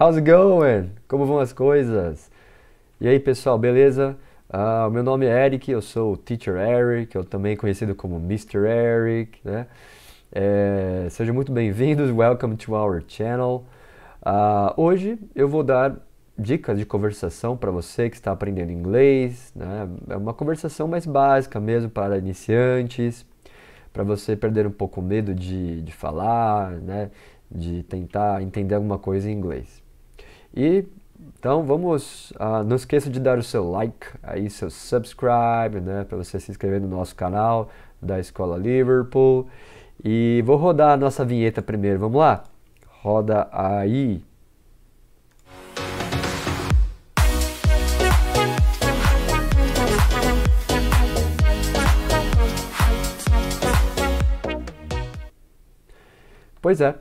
How's it going? Como vão as coisas? E aí, pessoal, beleza? Uh, meu nome é Eric, eu sou o Teacher Eric, eu também conhecido como Mr. Eric, né? É, sejam muito bem-vindos, welcome to our channel. Uh, hoje eu vou dar dicas de conversação para você que está aprendendo inglês, né? É uma conversação mais básica mesmo para iniciantes, para você perder um pouco o medo de, de falar, né? De tentar entender alguma coisa em inglês. E então vamos, uh, não esqueça de dar o seu like, aí seu subscribe, né, para você se inscrever no nosso canal da Escola Liverpool. E vou rodar a nossa vinheta primeiro, vamos lá? Roda aí. Pois é.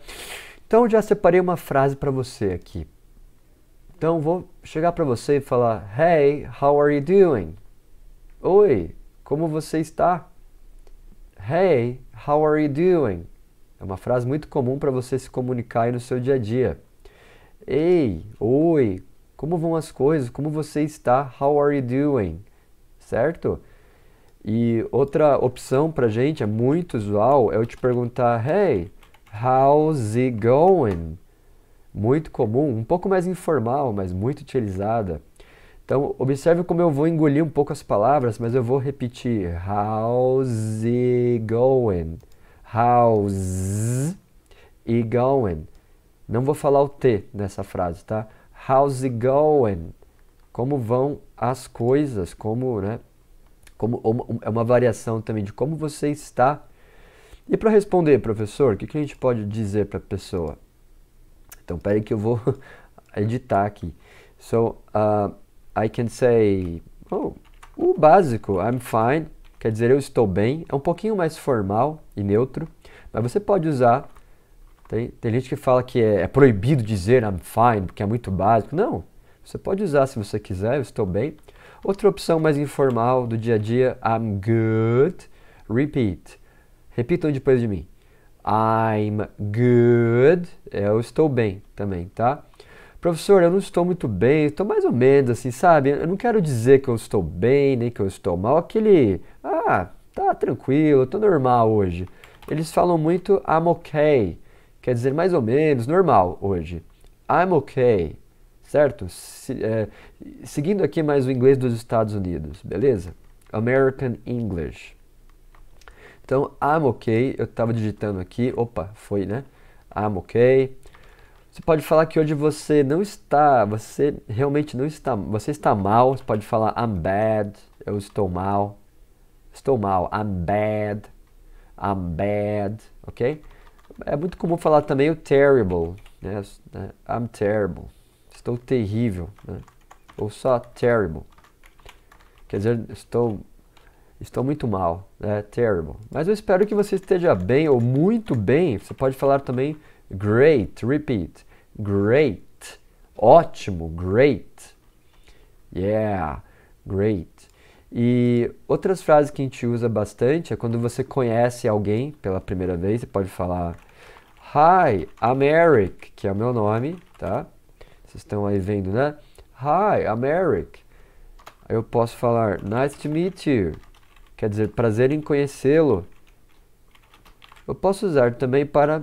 Então já separei uma frase para você aqui. Então vou chegar para você e falar: Hey, how are you doing? Oi, como você está? Hey, how are you doing? É uma frase muito comum para você se comunicar aí no seu dia a dia. Ei, oi, como vão as coisas? Como você está? How are you doing? Certo? E outra opção para gente, é muito usual, é eu te perguntar: Hey, how's it going? muito comum, um pouco mais informal, mas muito utilizada. Então, observe como eu vou engolir um pouco as palavras, mas eu vou repetir. How's it going? How's it going? Não vou falar o T nessa frase, tá? How's it going? Como vão as coisas? Como, né? Como, é uma variação também de como você está. E para responder, professor, o que, que a gente pode dizer para a pessoa? Então, aí que eu vou editar aqui. So, uh, I can say, oh, o básico, I'm fine, quer dizer eu estou bem. É um pouquinho mais formal e neutro, mas você pode usar. Tem, tem gente que fala que é, é proibido dizer I'm fine, porque é muito básico. Não, você pode usar se você quiser, eu estou bem. Outra opção mais informal do dia a dia, I'm good. Repeat. Repitam depois de mim. I'm good. É, eu estou bem também, tá? Professor, eu não estou muito bem, estou mais ou menos assim, sabe? Eu não quero dizer que eu estou bem, nem que eu estou mal. Aquele, ah, tá tranquilo, Estou normal hoje. Eles falam muito I'm okay, quer dizer mais ou menos normal hoje. I'm okay, certo? Se, é, seguindo aqui mais o inglês dos Estados Unidos, beleza? American English. Então, I'm ok, eu estava digitando aqui, opa, foi, né? I'm ok. Você pode falar que hoje você não está, você realmente não está, você está mal, você pode falar I'm bad, eu estou mal. Estou mal, I'm bad. I'm bad, ok? É muito comum falar também o terrible, né? I'm terrible. Estou terrível, né? Ou só terrible. Quer dizer, estou Estou muito mal, é terrible. Mas eu espero que você esteja bem ou muito bem. Você pode falar também great, repeat. Great. Ótimo, great. Yeah, great. E outras frases que a gente usa bastante é quando você conhece alguém pela primeira vez, você pode falar Hi, I'm Eric, que é o meu nome, tá? Vocês estão aí vendo, né? Hi, I'm Eric. Eu posso falar Nice to meet you quer dizer, prazer em conhecê-lo, eu posso usar também para,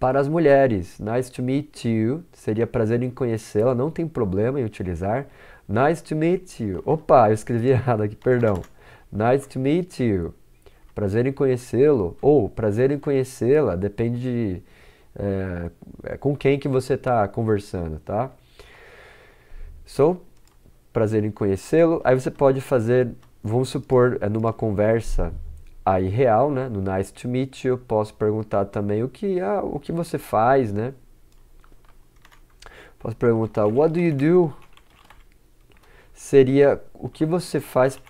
para as mulheres. Nice to meet you, seria prazer em conhecê-la, não tem problema em utilizar. Nice to meet you. Opa, eu escrevi errado aqui, perdão. Nice to meet you. Prazer em conhecê-lo. Ou prazer em conhecê-la, depende de, eh, é, com quem que você está conversando, tá? So, prazer em conhecê-lo. Aí você pode fazer vamos supor, é numa conversa aí real, né? No nice to meet you, eu posso perguntar também o que, ah, o que você faz, né? Posso perguntar, what do you do? Seria o que você faz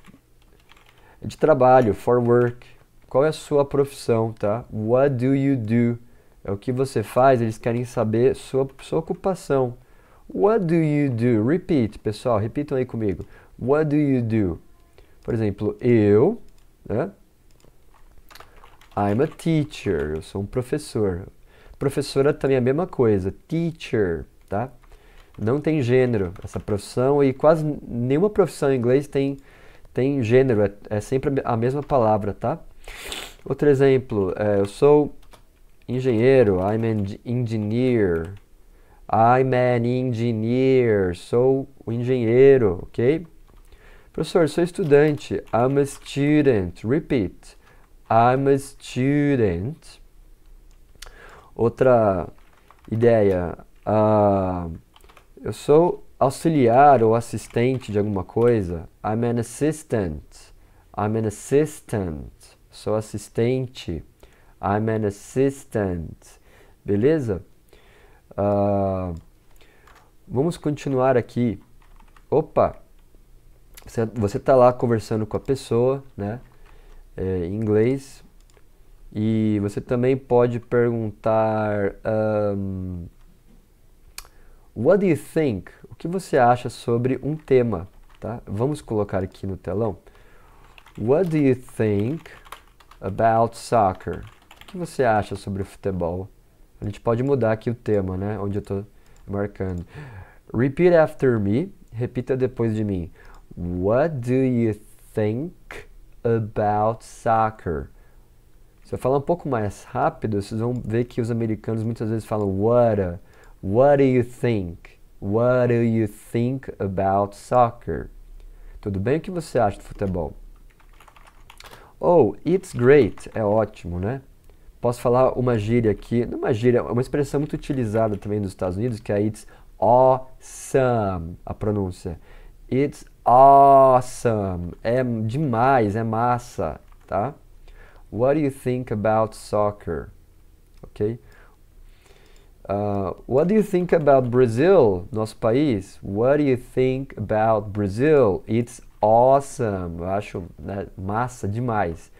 de trabalho, for work. Qual é a sua profissão, tá? What do you do? É o que você faz, eles querem saber sua, sua ocupação. What do you do? Repeat, pessoal, repitam aí comigo. What do you do? Por exemplo, eu, né? I'm a teacher, eu sou um professor. Professora também é a mesma coisa, teacher, tá? Não tem gênero essa profissão e quase nenhuma profissão em inglês tem, tem gênero, é, é sempre a mesma palavra, tá? Outro exemplo, é, eu sou engenheiro, I'm an engineer, I'm an engineer, sou o engenheiro, ok? Professor, sou estudante. I'm a student. Repeat. I'm a student. Outra ideia. Uh, eu sou auxiliar ou assistente de alguma coisa. I'm an assistant. I'm an assistant. Sou assistente. I'm an assistant. Beleza? Uh, vamos continuar aqui. Opa! Você, está lá conversando com a pessoa, né? É, em inglês. E você também pode perguntar. Um, What do you think? O que você acha sobre um tema? Tá? Vamos colocar aqui no telão. What do you think about soccer? O que você acha sobre o futebol? A gente pode mudar aqui o tema, né? Onde eu estou marcando. Repeat after me. Repita depois de mim. What do you think about soccer? Se eu falar um pouco mais rápido, vocês vão ver que os americanos muitas vezes falam what, a, what do you think? What do you think about soccer? Tudo bem? O que você acha do futebol? Oh, it's great. É ótimo, né? Posso falar uma gíria aqui. Não é uma gíria, é uma expressão muito utilizada também nos Estados Unidos, que é it's awesome, a pronúncia. It's awesome. É demais, é massa, tá? What do you think about soccer? Ok? Uh, what do you think about Brazil, nosso país? What do you think about Brazil? It's awesome. Eu acho né, massa demais.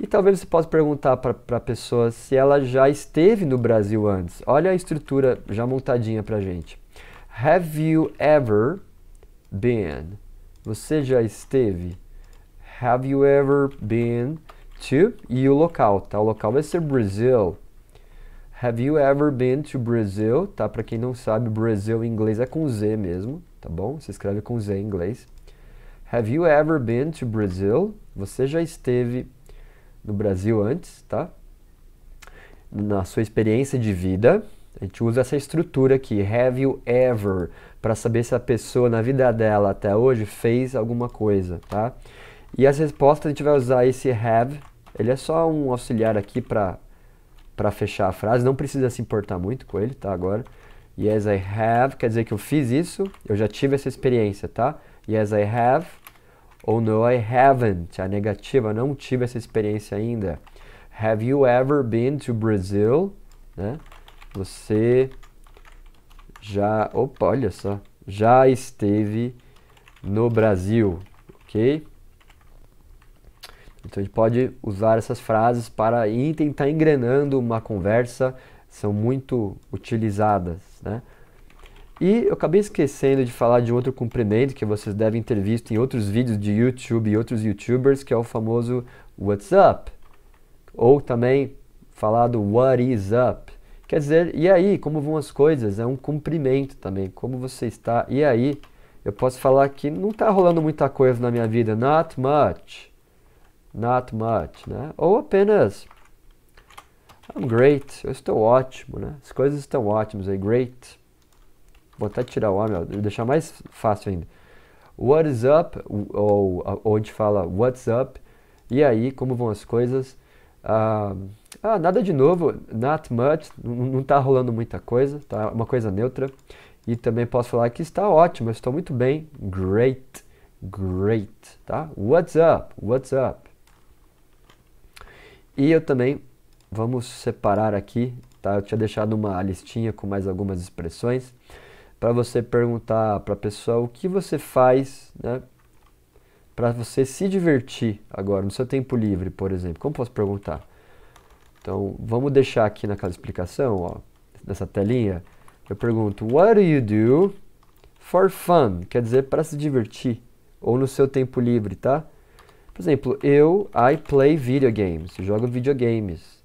E talvez você possa perguntar para a pessoa se ela já esteve no Brasil antes. Olha a estrutura já montadinha para gente. Have you ever been você já esteve? Have you ever been to? E o local, tá? O local vai ser Brazil. Have you ever been to Brazil? Tá? Para quem não sabe, Brazil em inglês é com Z mesmo, tá bom? Você escreve com Z em inglês. Have you ever been to Brazil? Você já esteve no Brasil antes, tá? Na sua experiência de vida. A gente usa essa estrutura aqui, have you ever, para saber se a pessoa na vida dela até hoje fez alguma coisa, tá? E as respostas a gente vai usar esse have, ele é só um auxiliar aqui para para fechar a frase, não precisa se importar muito com ele, tá? Agora, yes I have, quer dizer que eu fiz isso, eu já tive essa experiência, tá? Yes I have, ou no I haven't, a negativa, não tive essa experiência ainda. Have you ever been to Brazil? Né? Você já, opa, olha só, já esteve no Brasil, ok? Então a gente pode usar essas frases para ir tentar engrenando uma conversa, são muito utilizadas, né? E eu acabei esquecendo de falar de outro cumprimento que vocês devem ter visto em outros vídeos de YouTube e outros YouTubers, que é o famoso What's Up? Ou também falado What is Up? Quer dizer, e aí, como vão as coisas? É um cumprimento também. Como você está? E aí, eu posso falar que não está rolando muita coisa na minha vida. Not much. Not much, né? Ou apenas I'm great. Eu estou ótimo, né? As coisas estão ótimas aí. Great. Vou até tirar o A, meu, deixar mais fácil ainda. What is up? Ou, ou a gente fala what's up? E aí, como vão as coisas? Uh, ah, nada de novo, not much, não está rolando muita coisa, tá uma coisa neutra. E também posso falar que está ótimo, estou muito bem, great, great, tá? What's up, what's up? E eu também, vamos separar aqui, tá? Eu tinha deixado uma listinha com mais algumas expressões para você perguntar para a pessoa o que você faz, né? Para você se divertir agora, no seu tempo livre, por exemplo. Como posso perguntar? Então, vamos deixar aqui naquela explicação, ó, nessa telinha. Eu pergunto, what do you do for fun? Quer dizer, para se divertir, ou no seu tempo livre, tá? Por exemplo, eu, I play video games, eu jogo videogames.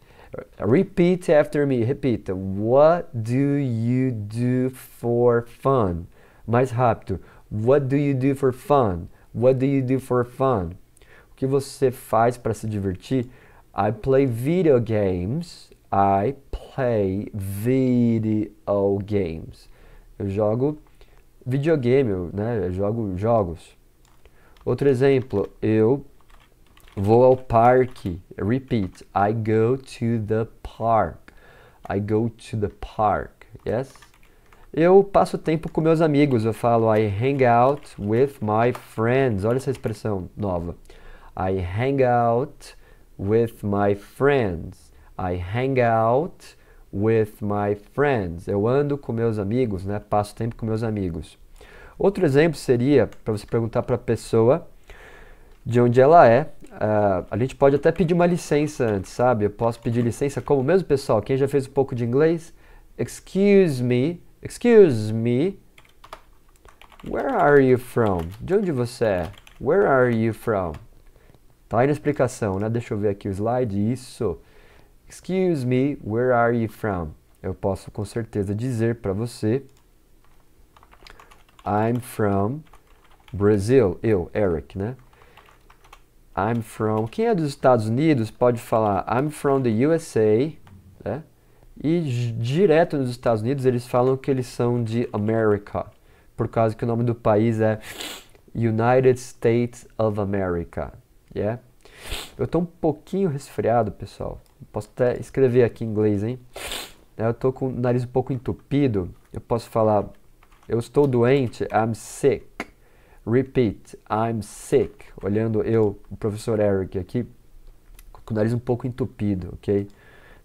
Uh, repeat after me, repita. What do you do for fun? Mais rápido. What do you do for fun? What do you do for fun? O que você faz para se divertir? I play video games. I play video games. Eu jogo videogame, né? Eu jogo jogos. Outro exemplo, eu vou ao parque. Repeat. I go to the park. I go to the park. Yes? Eu passo tempo com meus amigos. Eu falo I hang out with my friends. Olha essa expressão nova. I hang out with my friends. I hang out with my friends. Eu ando com meus amigos, né? Passo tempo com meus amigos. Outro exemplo seria para você perguntar para a pessoa de onde ela é. Uh, a gente pode até pedir uma licença antes, sabe? Eu posso pedir licença como mesmo, pessoal. Quem já fez um pouco de inglês? Excuse me, excuse me. Where are you from? De onde você é? Where are you from? Tá aí na explicação, né? Deixa eu ver aqui o slide. Isso. Excuse me, where are you from? Eu posso com certeza dizer para você. I'm from Brazil. Eu, Eric, né? I'm from. Quem é dos Estados Unidos pode falar I'm from the USA, né? E direto nos Estados Unidos eles falam que eles são de America, por causa que o nome do país é United States of America. Yeah. É. Eu tô um pouquinho resfriado, pessoal. Posso até escrever aqui em inglês, hein? Eu tô com o nariz um pouco entupido. Eu posso falar, eu estou doente, I'm sick. Repeat, I'm sick. Olhando eu, o professor Eric aqui, com o nariz um pouco entupido, ok?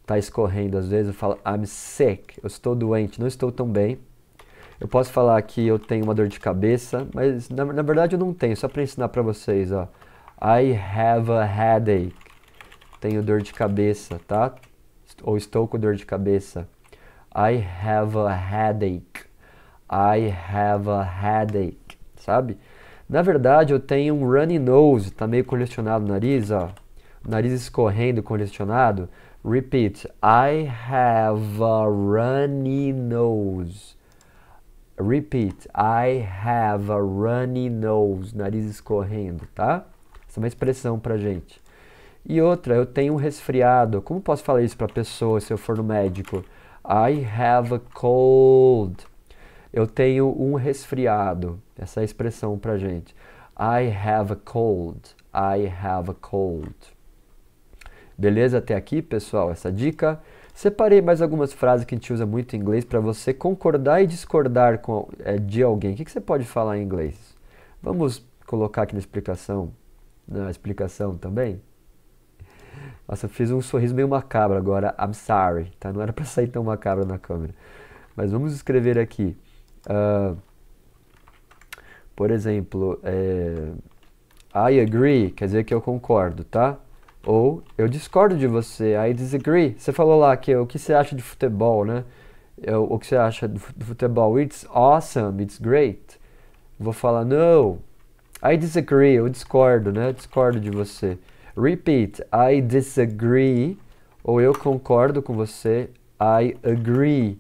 Tá escorrendo. Às vezes eu falo, I'm sick. Eu estou doente, não estou tão bem. Eu posso falar que eu tenho uma dor de cabeça, mas na, na verdade eu não tenho, só para ensinar para vocês, ó. I have a headache. Tenho dor de cabeça, tá? Ou estou com dor de cabeça. I have a headache. I have a headache. Sabe? Na verdade, eu tenho um runny nose, tá meio congestionado o nariz, ó. nariz escorrendo, congestionado. Repeat. I have a runny nose. Repeat. I have a runny nose. Nariz escorrendo, tá? uma expressão pra gente. E outra, eu tenho um resfriado. Como posso falar isso pra pessoa se eu for no médico? I have a cold. Eu tenho um resfriado. Essa é a expressão pra gente. I have a cold. I have a cold. Beleza até aqui, pessoal? Essa dica. Separei mais algumas frases que a gente usa muito em inglês para você concordar e discordar com, é, de alguém. O que, que você pode falar em inglês? Vamos colocar aqui na explicação na explicação também? Nossa, eu fiz um sorriso meio macabro agora. I'm sorry, tá? Não era pra sair tão macabro na câmera. Mas vamos escrever aqui. Uh, por exemplo, é, I agree, quer dizer que eu concordo, tá? Ou eu discordo de você, I disagree. Você falou lá que o que você acha de futebol, né? Eu, é, o que você acha do futebol? It's awesome, it's great. Vou falar, no, I disagree, eu discordo, né? Eu discordo de você. Repeat, I disagree. Ou eu concordo com você. I agree.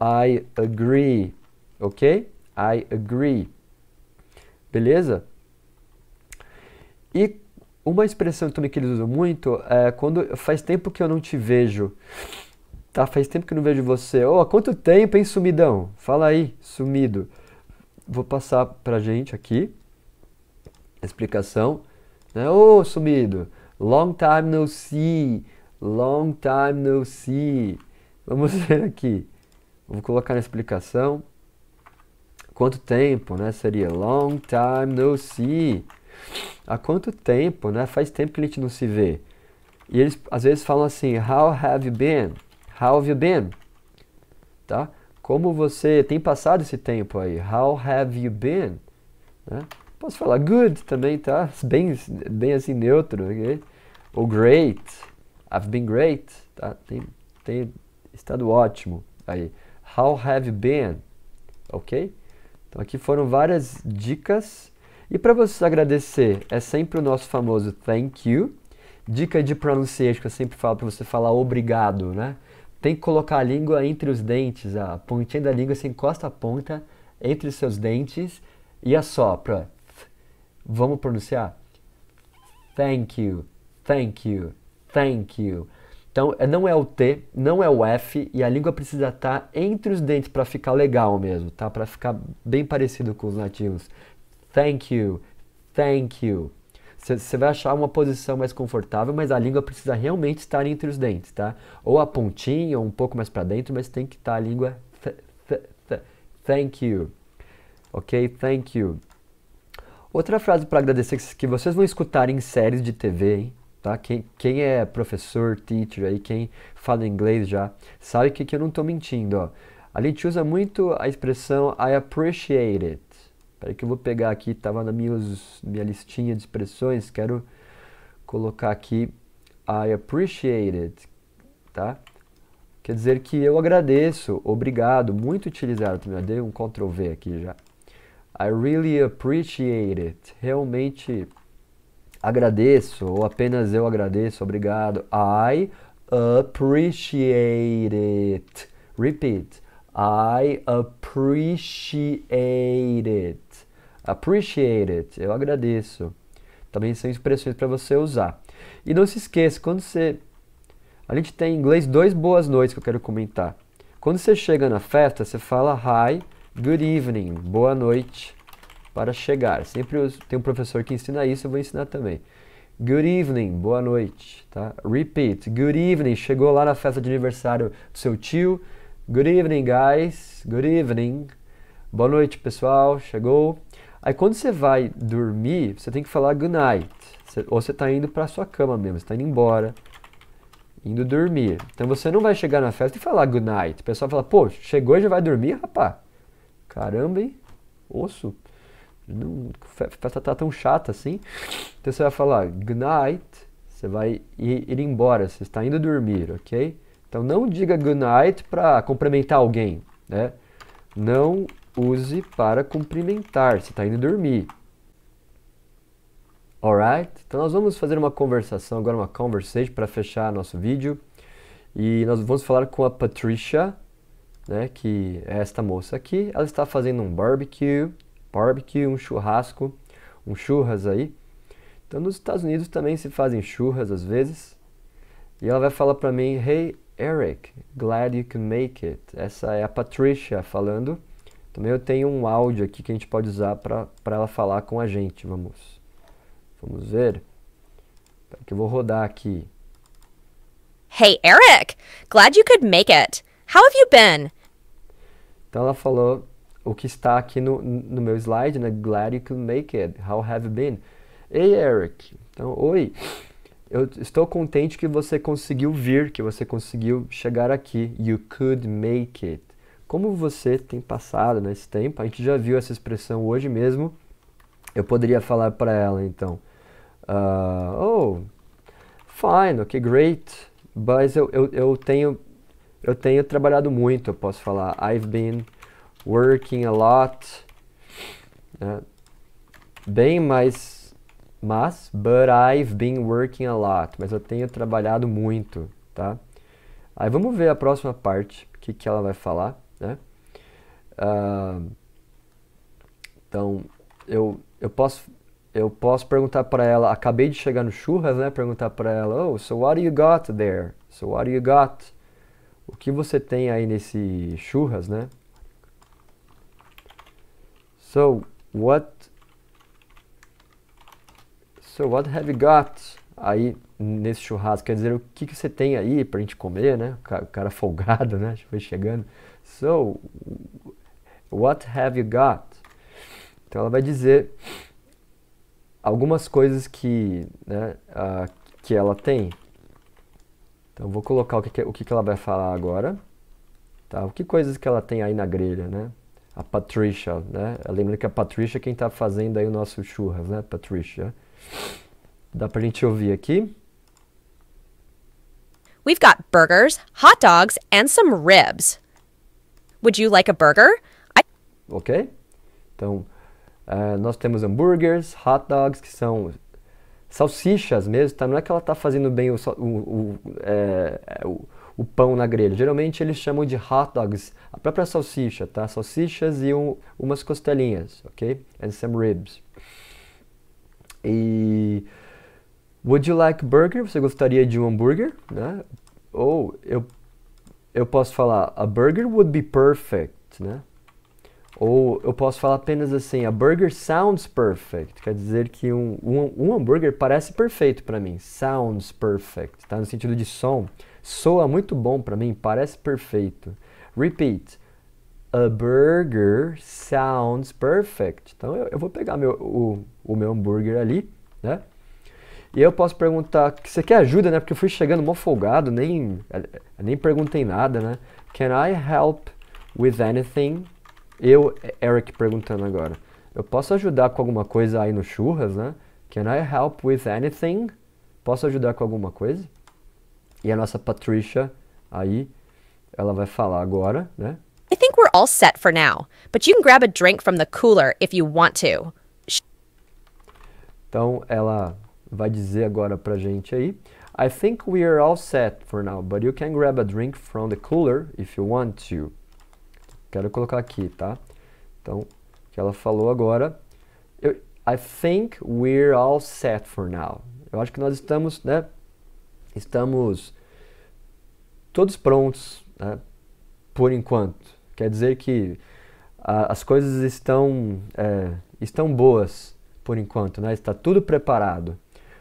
I agree. Ok? I agree. Beleza? E uma expressão também que eles usam muito é quando faz tempo que eu não te vejo. Tá, faz tempo que eu não vejo você. Oh, há quanto tempo, hein, sumidão? Fala aí, sumido. Vou passar pra gente aqui explicação. Né? Ô, oh, sumido, long time no see, long time no see. Vamos ver aqui. Vou colocar na explicação. Quanto tempo, né? Seria long time no see. Há quanto tempo, né? Faz tempo que a gente não se vê. E eles às vezes falam assim, how have you been? How have you been? Tá? Como você tem passado esse tempo aí? How have you been? Né? Posso falar good também, tá? Bem, bem assim, neutro. ok Ou great. I've been great. Tá? Tem, tem estado ótimo. Aí, how have you been? Ok? Então aqui foram várias dicas. E para você agradecer, é sempre o nosso famoso thank you. Dica de pronunciation que eu sempre falo para você falar obrigado, né? Tem que colocar a língua entre os dentes, a pontinha da língua se encosta a ponta entre os seus dentes e assopra. Vamos pronunciar? Thank you, thank you, thank you. Então, é, não é o T, não é o F, e a língua precisa estar tá entre os dentes para ficar legal mesmo, tá? Para ficar bem parecido com os nativos. Thank you, thank you. Você vai achar uma posição mais confortável, mas a língua precisa realmente estar entre os dentes, tá? Ou a pontinha, ou um pouco mais para dentro, mas tem que estar tá a língua. Th th th thank you. Ok? Thank you. Outra frase para agradecer que vocês vão escutar em séries de TV, hein? Tá? Quem, quem é professor, teacher aí, quem fala inglês já, sabe que, que eu não estou mentindo. Ó. A gente usa muito a expressão I appreciate it. Espera que eu vou pegar aqui, estava na minha, minha listinha de expressões, quero colocar aqui I appreciate it, tá? Quer dizer que eu agradeço, obrigado, muito utilizado também. Eu dei um Ctrl V aqui já. I really appreciate it. Realmente agradeço, ou apenas eu agradeço, obrigado. I appreciate it. Repeat. I appreciate it. Appreciate it. Eu agradeço. Também são expressões para você usar. E não se esqueça, quando você. A gente tem em inglês dois boas noites que eu quero comentar. Quando você chega na festa, você fala hi good evening, boa noite, para chegar. Sempre tem um professor que ensina isso, eu vou ensinar também. Good evening, boa noite, tá? Repeat, good evening, chegou lá na festa de aniversário do seu tio. Good evening, guys, good evening, boa noite, pessoal, chegou. Aí quando você vai dormir, você tem que falar good night. Você, ou você está indo para sua cama mesmo, você está indo embora, indo dormir. Então você não vai chegar na festa e falar good night. O pessoal fala, pô, chegou e já vai dormir, rapá caramba, hein? Osso. Não, festa tá tão chata assim. Então você vai falar good night, você vai ir, ir embora, você está indo dormir, ok? Então não diga good night para cumprimentar alguém, né? Não use para cumprimentar, você está indo dormir. Alright? Então nós vamos fazer uma conversação agora, uma conversation para fechar nosso vídeo. E nós vamos falar com a Patricia né, que é esta moça aqui, ela está fazendo um barbecue, barbecue, um churrasco, um churras aí. Então nos Estados Unidos também se fazem churras às vezes. E ela vai falar para mim, hey Eric, glad you can make it. Essa é a Patricia falando. Também eu tenho um áudio aqui que a gente pode usar para ela falar com a gente. Vamos, vamos ver. Que eu vou rodar aqui. Hey Eric, glad you could make it. How have you been? Então ela falou o que está aqui no, no meu slide, né? Glad you could make it. How have you been? Ei, Eric. Então, oi. Eu estou contente que você conseguiu vir, que você conseguiu chegar aqui. You could make it. Como você tem passado nesse tempo? A gente já viu essa expressão hoje mesmo. Eu poderia falar para ela, então. Uh, oh, fine, ok, great. Mas eu, eu, eu tenho eu tenho trabalhado muito, eu posso falar I've been working a lot. Né? Bem mais mas but I've been working a lot, mas eu tenho trabalhado muito, tá? Aí vamos ver a próxima parte, o que, que ela vai falar, né? Uh, então, eu, eu posso eu posso perguntar para ela, acabei de chegar no churras, né? Perguntar para ela, oh, so what do you got there? So what do you got? O que você tem aí nesse churras, né? So what So what have you got aí nesse churrasco? Quer dizer, o que, que você tem aí pra gente comer, né? O cara folgado, né? Foi chegando. So what have you got? Então ela vai dizer algumas coisas que, né, uh, que ela tem. Então vou colocar o que, que o que, que ela vai falar agora. Tá? O que coisas que ela tem aí na grelha, né? A Patricia, né? Lembrando que a Patricia é quem está fazendo aí o nosso churras, né? Patricia. Dá pra gente ouvir aqui. We've got burgers, hot dogs and some ribs. Would you like a burger? I... Ok. Então, uh, nós temos hambúrgueres, hot dogs, que são salsichas mesmo, tá? Não é que ela tá fazendo bem o, o, o, é, é, o, o pão na grelha. Geralmente eles chamam de hot dogs, a própria salsicha, tá? Salsichas e um, umas costelinhas, ok? And some ribs. E would you like burger? Você gostaria de um hambúrguer, né? Ou eu eu posso falar a burger would be perfect, né? Ou eu posso falar apenas assim, a burger sounds perfect. Quer dizer que um, um, um hambúrguer parece perfeito para mim. Sounds perfect, tá? No sentido de som. Soa muito bom para mim, parece perfeito. Repeat. A burger sounds perfect. Então eu, eu vou pegar meu, o, o meu hambúrguer ali, né? E eu posso perguntar, você quer ajuda, né? Porque eu fui chegando mó folgado, nem, nem perguntei nada, né? Can I help with anything? Eu, Eric, perguntando agora. Eu posso ajudar com alguma coisa aí no churras, né? Can I help with anything? Posso ajudar com alguma coisa? E a nossa Patricia aí, ela vai falar agora, né? I think we're all set for now, but you can grab a drink from the cooler if you want to. Então ela vai dizer agora pra gente aí. I think we are all set for now, but you can grab a drink from the cooler if you want to. Quero colocar aqui, tá? Então, o que ela falou agora. Eu, I think we're all set for now. Eu acho que nós estamos, né? Estamos todos prontos, né, por enquanto. Quer dizer que a, as coisas estão, é, estão boas por enquanto, né? Está tudo preparado.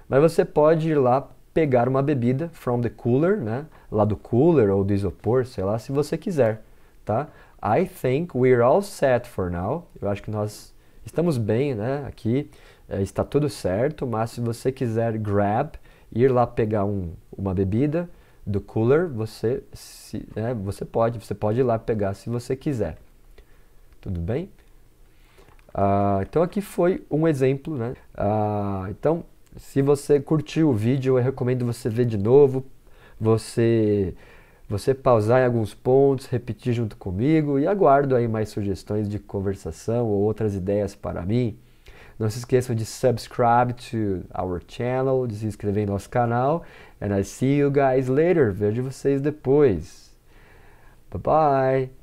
Mas você pode ir lá pegar uma bebida from the cooler, né? Lá do cooler ou do isopor, sei lá, se você quiser, tá? I think we're all set for now. Eu acho que nós estamos bem, né? Aqui é, está tudo certo, mas se você quiser grab, ir lá pegar um, uma bebida do cooler, você, se, né, você pode, você pode ir lá pegar se você quiser. Tudo bem? Uh, então aqui foi um exemplo, né? Uh, então, se você curtiu o vídeo, eu recomendo você ver de novo, você você pausar em alguns pontos, repetir junto comigo e aguardo aí mais sugestões de conversação ou outras ideias para mim. Não se esqueçam de subscribe to our channel, de se inscrever em nosso canal. And I see you guys later. Vejo vocês depois. Bye bye.